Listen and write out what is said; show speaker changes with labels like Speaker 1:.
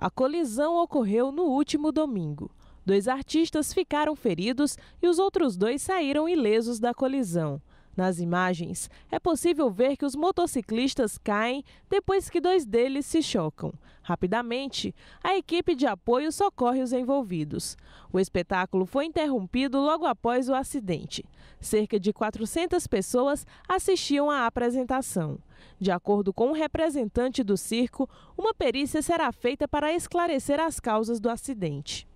Speaker 1: A colisão ocorreu no último domingo. Dois artistas ficaram feridos e os outros dois saíram ilesos da colisão. Nas imagens, é possível ver que os motociclistas caem depois que dois deles se chocam. Rapidamente, a equipe de apoio socorre os envolvidos. O espetáculo foi interrompido logo após o acidente. Cerca de 400 pessoas assistiam à apresentação. De acordo com um representante do circo, uma perícia será feita para esclarecer as causas do acidente.